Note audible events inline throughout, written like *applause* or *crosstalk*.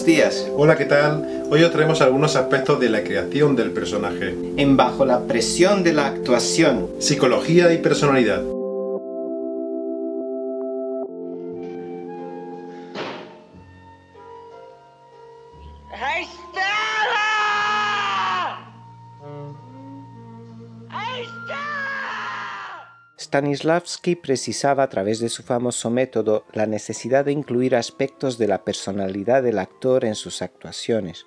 buenos días. Hola, ¿qué tal? Hoy os traemos algunos aspectos de la creación del personaje. En Bajo la presión de la actuación. Psicología y personalidad. Stanislavski precisaba a través de su famoso método la necesidad de incluir aspectos de la personalidad del actor en sus actuaciones.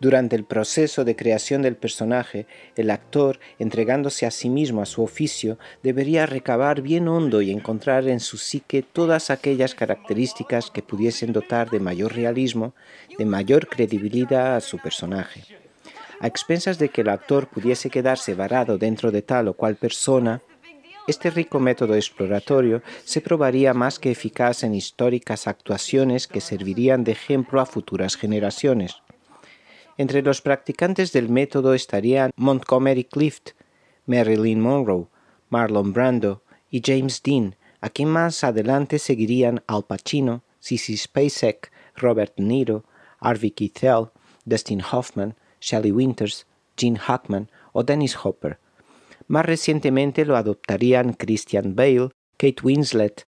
Durante el proceso de creación del personaje, el actor, entregándose a sí mismo a su oficio, debería recabar bien hondo y encontrar en su psique todas aquellas características que pudiesen dotar de mayor realismo, de mayor credibilidad a su personaje. A expensas de que el actor pudiese quedarse varado dentro de tal o cual persona, este rico método exploratorio se probaría más que eficaz en históricas actuaciones que servirían de ejemplo a futuras generaciones. Entre los practicantes del método estarían Montgomery Clift, Marilyn Monroe, Marlon Brando y James Dean, a quien más adelante seguirían Al Pacino, Sissy Spacek, Robert Niro, Harvey Keitel, Dustin Hoffman, Shelley Winters, Gene Hackman o Dennis Hopper. Más recientemente lo adoptarían Christian Bale, Kate Winslet,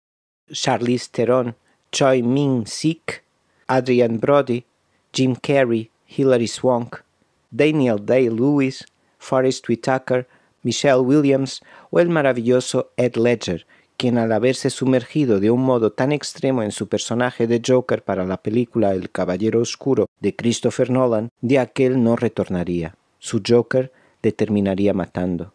Charlize Theron, Choi Min-sik, Adrian Brody, Jim Carrey, Hilary Swank, Daniel Day-Lewis, Forrest Whitaker, Michelle Williams o el maravilloso Ed Ledger, quien al haberse sumergido de un modo tan extremo en su personaje de Joker para la película El Caballero Oscuro de Christopher Nolan, de aquel no retornaría. Su Joker determinaría terminaría matando.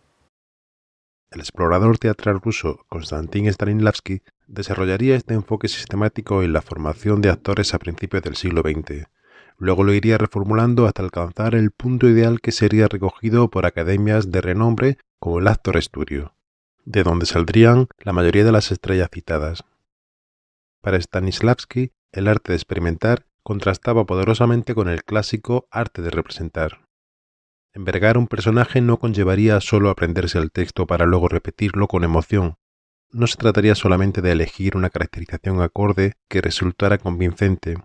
El explorador teatral ruso Konstantin Stanislavski desarrollaría este enfoque sistemático en la formación de actores a principios del siglo XX. Luego lo iría reformulando hasta alcanzar el punto ideal que sería recogido por academias de renombre como el Actor Studio, de donde saldrían la mayoría de las estrellas citadas. Para Stanislavski, el arte de experimentar contrastaba poderosamente con el clásico arte de representar. Envergar un personaje no conllevaría solo aprenderse el texto para luego repetirlo con emoción. No se trataría solamente de elegir una caracterización acorde que resultara convincente,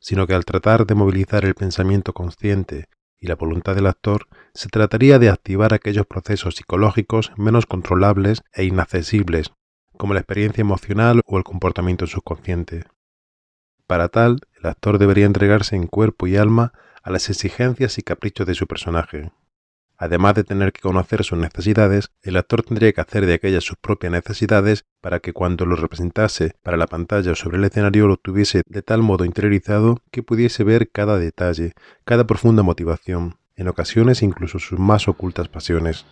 sino que al tratar de movilizar el pensamiento consciente y la voluntad del actor, se trataría de activar aquellos procesos psicológicos menos controlables e inaccesibles, como la experiencia emocional o el comportamiento subconsciente. Para tal, el actor debería entregarse en cuerpo y alma a las exigencias y caprichos de su personaje. Además de tener que conocer sus necesidades, el actor tendría que hacer de aquellas sus propias necesidades para que cuando lo representase para la pantalla o sobre el escenario lo tuviese de tal modo interiorizado que pudiese ver cada detalle, cada profunda motivación, en ocasiones incluso sus más ocultas pasiones.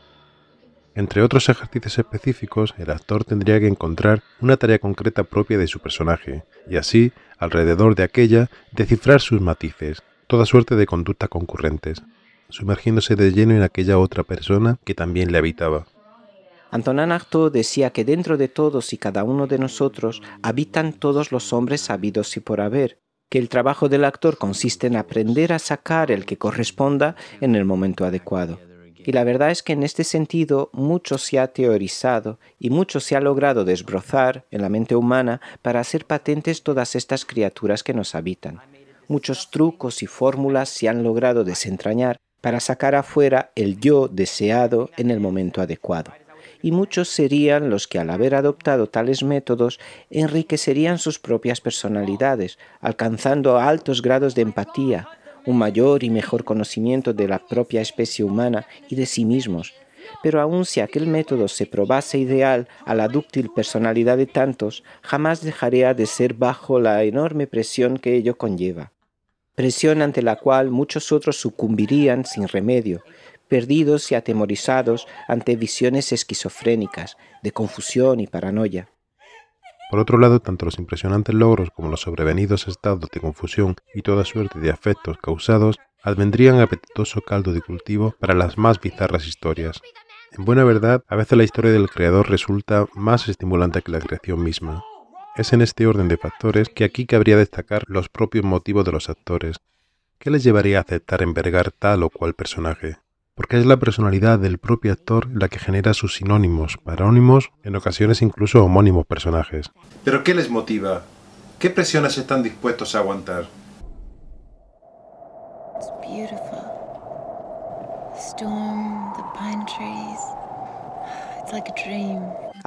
Entre otros ejercicios específicos, el actor tendría que encontrar una tarea concreta propia de su personaje, y así, alrededor de aquella, descifrar sus matices, toda suerte de conducta concurrentes, sumergiéndose de lleno en aquella otra persona que también le habitaba. Antonin Artaud decía que dentro de todos y cada uno de nosotros habitan todos los hombres sabidos y por haber, que el trabajo del actor consiste en aprender a sacar el que corresponda en el momento adecuado. Y la verdad es que en este sentido mucho se ha teorizado y mucho se ha logrado desbrozar en la mente humana para hacer patentes todas estas criaturas que nos habitan. Muchos trucos y fórmulas se han logrado desentrañar para sacar afuera el yo deseado en el momento adecuado. Y muchos serían los que al haber adoptado tales métodos enriquecerían sus propias personalidades, alcanzando altos grados de empatía, un mayor y mejor conocimiento de la propia especie humana y de sí mismos. Pero aun si aquel método se probase ideal a la dúctil personalidad de tantos, jamás dejaría de ser bajo la enorme presión que ello conlleva presión ante la cual muchos otros sucumbirían sin remedio, perdidos y atemorizados ante visiones esquizofrénicas, de confusión y paranoia. Por otro lado, tanto los impresionantes logros como los sobrevenidos estados de confusión y toda suerte de afectos causados advendrían apetitoso caldo de cultivo para las más bizarras historias. En buena verdad, a veces la historia del creador resulta más estimulante que la creación misma. Es en este orden de factores que aquí cabría destacar los propios motivos de los actores. ¿Qué les llevaría a aceptar envergar tal o cual personaje? Porque es la personalidad del propio actor la que genera sus sinónimos, parónimos, en ocasiones incluso homónimos personajes. ¿Pero qué les motiva? ¿Qué presiones están dispuestos a aguantar?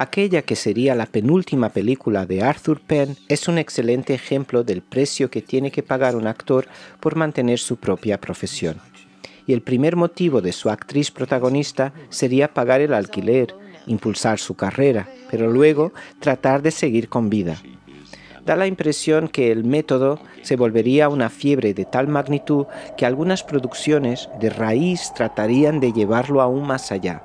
Aquella que sería la penúltima película de Arthur Penn es un excelente ejemplo del precio que tiene que pagar un actor por mantener su propia profesión. Y el primer motivo de su actriz protagonista sería pagar el alquiler, impulsar su carrera, pero luego tratar de seguir con vida. Da la impresión que el método se volvería una fiebre de tal magnitud que algunas producciones de raíz tratarían de llevarlo aún más allá,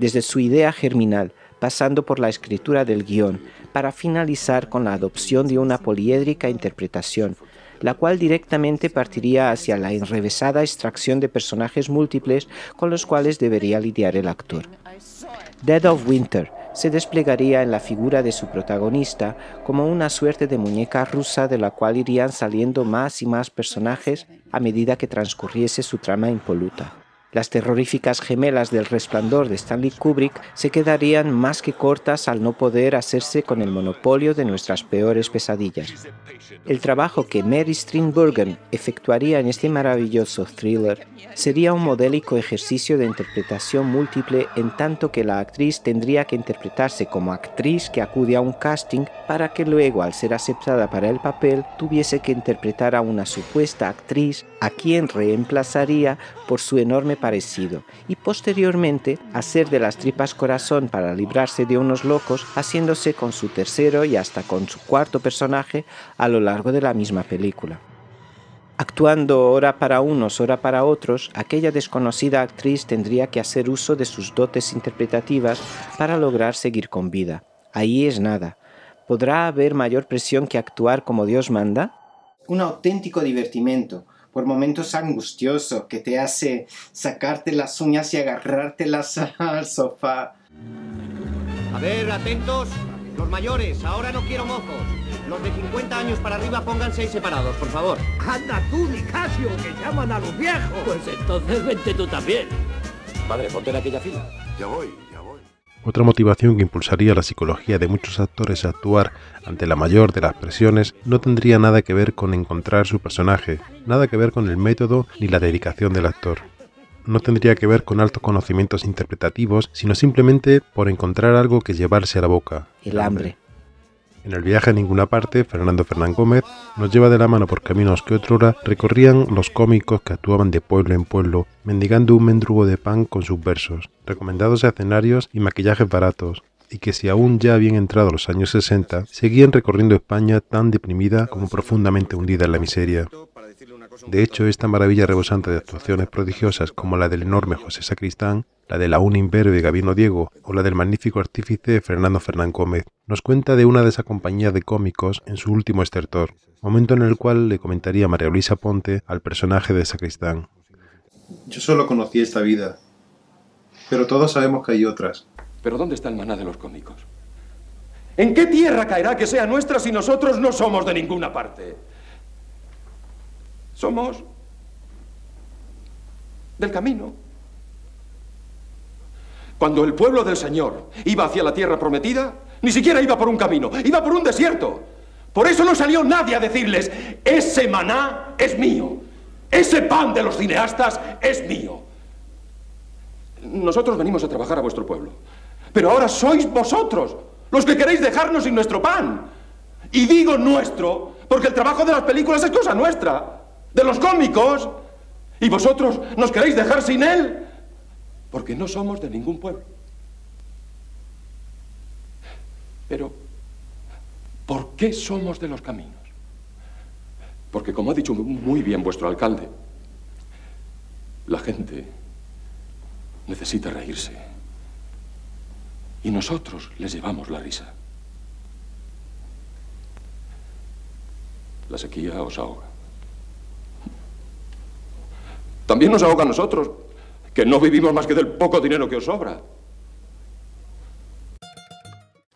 desde su idea germinal, pasando por la escritura del guión, para finalizar con la adopción de una poliédrica interpretación, la cual directamente partiría hacia la enrevesada extracción de personajes múltiples con los cuales debería lidiar el actor. Dead of Winter se desplegaría en la figura de su protagonista como una suerte de muñeca rusa de la cual irían saliendo más y más personajes a medida que transcurriese su trama impoluta. Las terroríficas gemelas del resplandor de Stanley Kubrick se quedarían más que cortas al no poder hacerse con el monopolio de nuestras peores pesadillas. El trabajo que Mary Strindbergen efectuaría en este maravilloso thriller sería un modélico ejercicio de interpretación múltiple en tanto que la actriz tendría que interpretarse como actriz que acude a un casting para que luego, al ser aceptada para el papel, tuviese que interpretar a una supuesta actriz a quien reemplazaría por su enorme parecido, y posteriormente hacer de las tripas corazón para librarse de unos locos, haciéndose con su tercero y hasta con su cuarto personaje a lo largo de la misma película. Actuando hora para unos, hora para otros, aquella desconocida actriz tendría que hacer uso de sus dotes interpretativas para lograr seguir con vida. Ahí es nada, ¿podrá haber mayor presión que actuar como Dios manda? Un auténtico divertimento, por momentos angustiosos, que te hace sacarte las uñas y agarrártelas *laughs* al sofá. A ver, atentos, los mayores, ahora no quiero mocos. Los de 50 años para arriba pónganse separados, por favor. Anda tú, Nicasio, que llaman a los viejos. Pues entonces vente tú también. Padre, ponte en aquella fila. Ya voy, ya voy. Otra motivación que impulsaría la psicología de muchos actores a actuar ante la mayor de las presiones no tendría nada que ver con encontrar su personaje, nada que ver con el método ni la dedicación del actor. No tendría que ver con altos conocimientos interpretativos, sino simplemente por encontrar algo que llevarse a la boca. El hambre. En el viaje a ninguna parte, Fernando Fernán Gómez nos lleva de la mano por caminos que otrora recorrían los cómicos que actuaban de pueblo en pueblo, mendigando un mendrugo de pan con sus versos, recomendados escenarios y maquillajes baratos, y que si aún ya habían entrado los años 60, seguían recorriendo España tan deprimida como profundamente hundida en la miseria. De hecho, esta maravilla rebosante de actuaciones prodigiosas como la del enorme José Sacristán la de la una de Gabino Diego o la del magnífico artífice Fernando Fernán Gómez, nos cuenta de una de esa compañía de cómicos en su último estertor, momento en el cual le comentaría María Luisa Ponte al personaje de Sacristán. Yo solo conocí esta vida, pero todos sabemos que hay otras. ¿Pero dónde está el maná de los cómicos? ¿En qué tierra caerá que sea nuestra si nosotros no somos de ninguna parte? Somos del camino cuando el pueblo del Señor iba hacia la tierra prometida, ni siquiera iba por un camino, iba por un desierto. Por eso no salió nadie a decirles, ese maná es mío, ese pan de los cineastas es mío. Nosotros venimos a trabajar a vuestro pueblo, pero ahora sois vosotros los que queréis dejarnos sin nuestro pan. Y digo nuestro, porque el trabajo de las películas es cosa nuestra, de los cómicos, y vosotros nos queréis dejar sin él porque no somos de ningún pueblo. Pero, ¿por qué somos de los caminos? Porque, como ha dicho muy bien vuestro alcalde, la gente necesita reírse. Y nosotros les llevamos la risa. La sequía os ahoga. También nos ahoga a nosotros, que no vivimos más que del poco dinero que os sobra.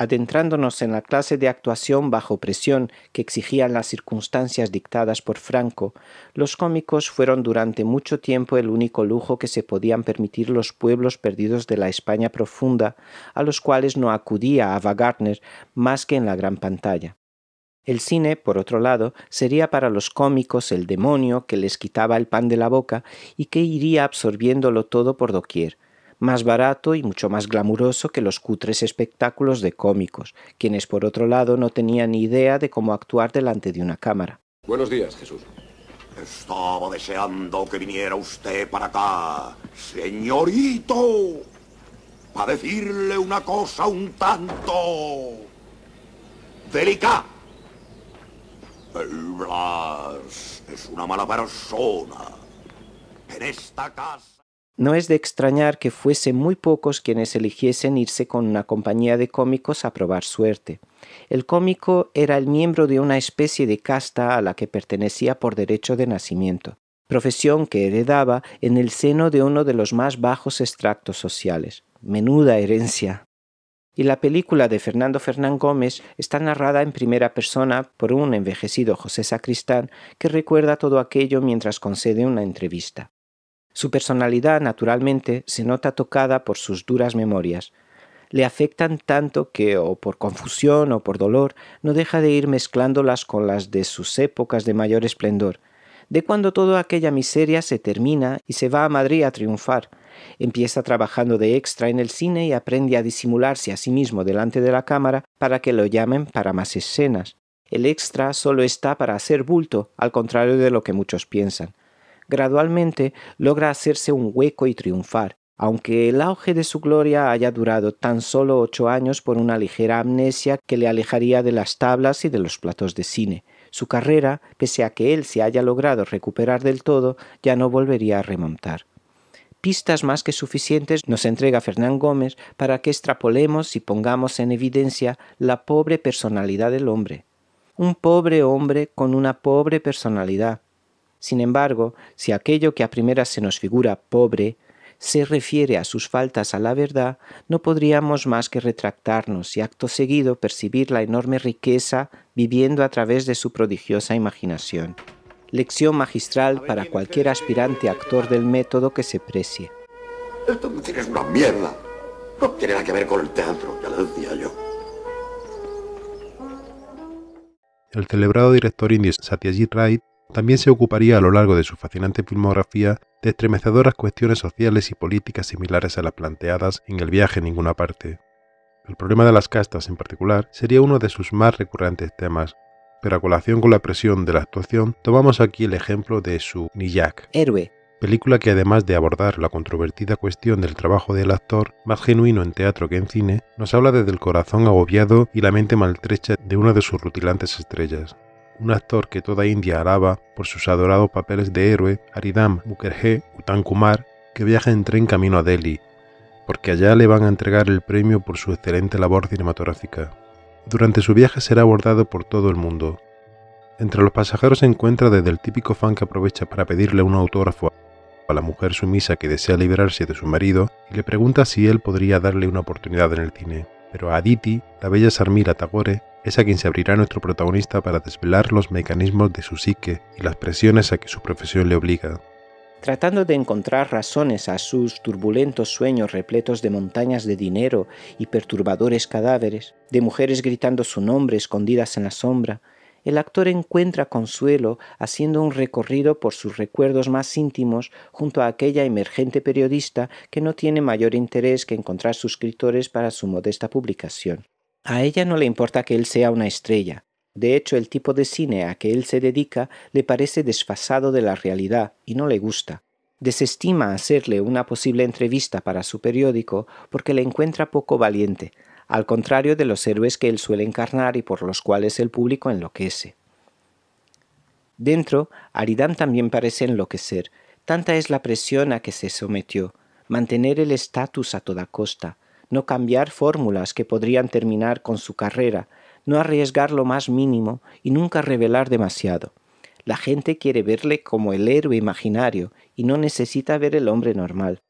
Adentrándonos en la clase de actuación bajo presión que exigían las circunstancias dictadas por Franco, los cómicos fueron durante mucho tiempo el único lujo que se podían permitir los pueblos perdidos de la España profunda, a los cuales no acudía Ava Gardner más que en la gran pantalla. El cine, por otro lado, sería para los cómicos el demonio que les quitaba el pan de la boca y que iría absorbiéndolo todo por doquier, más barato y mucho más glamuroso que los cutres espectáculos de cómicos, quienes por otro lado no tenían ni idea de cómo actuar delante de una cámara. Buenos días, Jesús. Estaba deseando que viniera usted para acá, señorito, para decirle una cosa un tanto delicada es una mala No es de extrañar que fuesen muy pocos quienes eligiesen irse con una compañía de cómicos a probar suerte. El cómico era el miembro de una especie de casta a la que pertenecía por derecho de nacimiento, profesión que heredaba en el seno de uno de los más bajos extractos sociales. Menuda herencia y la película de Fernando Fernán Gómez está narrada en primera persona por un envejecido José Sacristán que recuerda todo aquello mientras concede una entrevista. Su personalidad, naturalmente, se nota tocada por sus duras memorias. Le afectan tanto que, o por confusión o por dolor, no deja de ir mezclándolas con las de sus épocas de mayor esplendor, de cuando toda aquella miseria se termina y se va a Madrid a triunfar, Empieza trabajando de extra en el cine y aprende a disimularse a sí mismo delante de la cámara para que lo llamen para más escenas. El extra solo está para hacer bulto, al contrario de lo que muchos piensan. Gradualmente logra hacerse un hueco y triunfar, aunque el auge de su gloria haya durado tan solo ocho años por una ligera amnesia que le alejaría de las tablas y de los platos de cine. Su carrera, pese a que él se haya logrado recuperar del todo, ya no volvería a remontar pistas más que suficientes nos entrega Fernán Gómez para que extrapolemos y pongamos en evidencia la pobre personalidad del hombre. Un pobre hombre con una pobre personalidad. Sin embargo, si aquello que a primera se nos figura pobre se refiere a sus faltas a la verdad, no podríamos más que retractarnos y acto seguido percibir la enorme riqueza viviendo a través de su prodigiosa imaginación lección magistral para cualquier aspirante actor del método que se precie. tiene que ver con el teatro, yo. El celebrado director indio Satyajit Ray también se ocuparía a lo largo de su fascinante filmografía de estremecedoras cuestiones sociales y políticas similares a las planteadas en El viaje a ninguna parte. El problema de las castas en particular sería uno de sus más recurrentes temas, pero a colación con la presión de la actuación, tomamos aquí el ejemplo de su Niyak, Héroe, película que además de abordar la controvertida cuestión del trabajo del actor, más genuino en teatro que en cine, nos habla desde el corazón agobiado y la mente maltrecha de una de sus rutilantes estrellas. Un actor que toda India alaba por sus adorados papeles de héroe, Aridam Mukherjee Utan Kumar, que viaja en tren camino a Delhi, porque allá le van a entregar el premio por su excelente labor cinematográfica. Durante su viaje será abordado por todo el mundo. Entre los pasajeros se encuentra desde el típico fan que aprovecha para pedirle un autógrafo a la mujer sumisa que desea liberarse de su marido y le pregunta si él podría darle una oportunidad en el cine. Pero a Aditi, la bella Sarmila Tagore, es a quien se abrirá nuestro protagonista para desvelar los mecanismos de su psique y las presiones a que su profesión le obliga tratando de encontrar razones a sus turbulentos sueños repletos de montañas de dinero y perturbadores cadáveres, de mujeres gritando su nombre escondidas en la sombra, el actor encuentra consuelo haciendo un recorrido por sus recuerdos más íntimos junto a aquella emergente periodista que no tiene mayor interés que encontrar suscriptores para su modesta publicación. A ella no le importa que él sea una estrella, de hecho, el tipo de cine a que él se dedica le parece desfasado de la realidad y no le gusta. Desestima hacerle una posible entrevista para su periódico porque le encuentra poco valiente, al contrario de los héroes que él suele encarnar y por los cuales el público enloquece. Dentro, Aridán también parece enloquecer, tanta es la presión a que se sometió, mantener el estatus a toda costa, no cambiar fórmulas que podrían terminar con su carrera, no arriesgar lo más mínimo y nunca revelar demasiado. La gente quiere verle como el héroe imaginario y no necesita ver el hombre normal.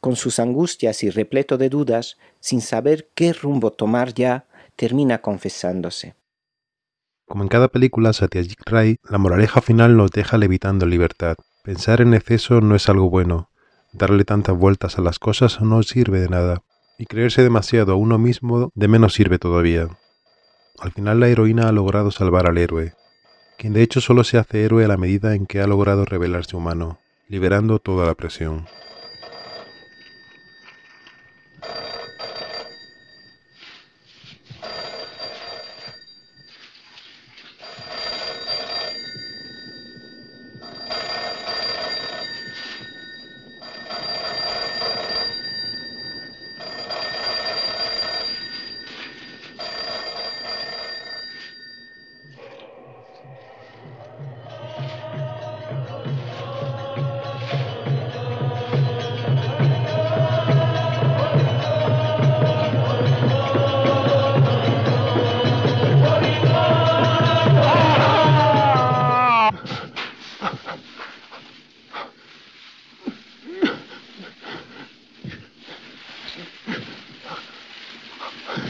Con sus angustias y repleto de dudas, sin saber qué rumbo tomar ya, termina confesándose. Como en cada película Satyajit Ray, la moraleja final nos deja levitando libertad. Pensar en exceso no es algo bueno. Darle tantas vueltas a las cosas no sirve de nada. Y creerse demasiado a uno mismo de menos sirve todavía. Al final la heroína ha logrado salvar al héroe, quien de hecho solo se hace héroe a la medida en que ha logrado revelarse humano, liberando toda la presión.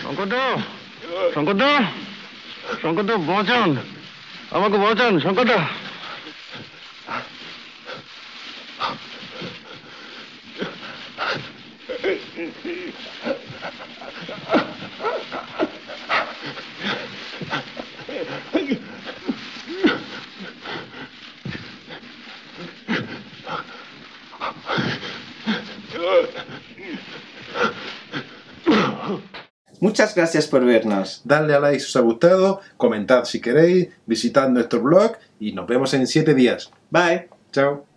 শঙ্করদা শঙ্করদা শঙ্করদা বাঁচান আমাকে বাঁচান শঙ্করদা Huh. Muchas gracias por vernos. Dadle a like si os ha gustado, comentad si queréis, visitad nuestro blog y nos vemos en 7 días. Bye. Chao.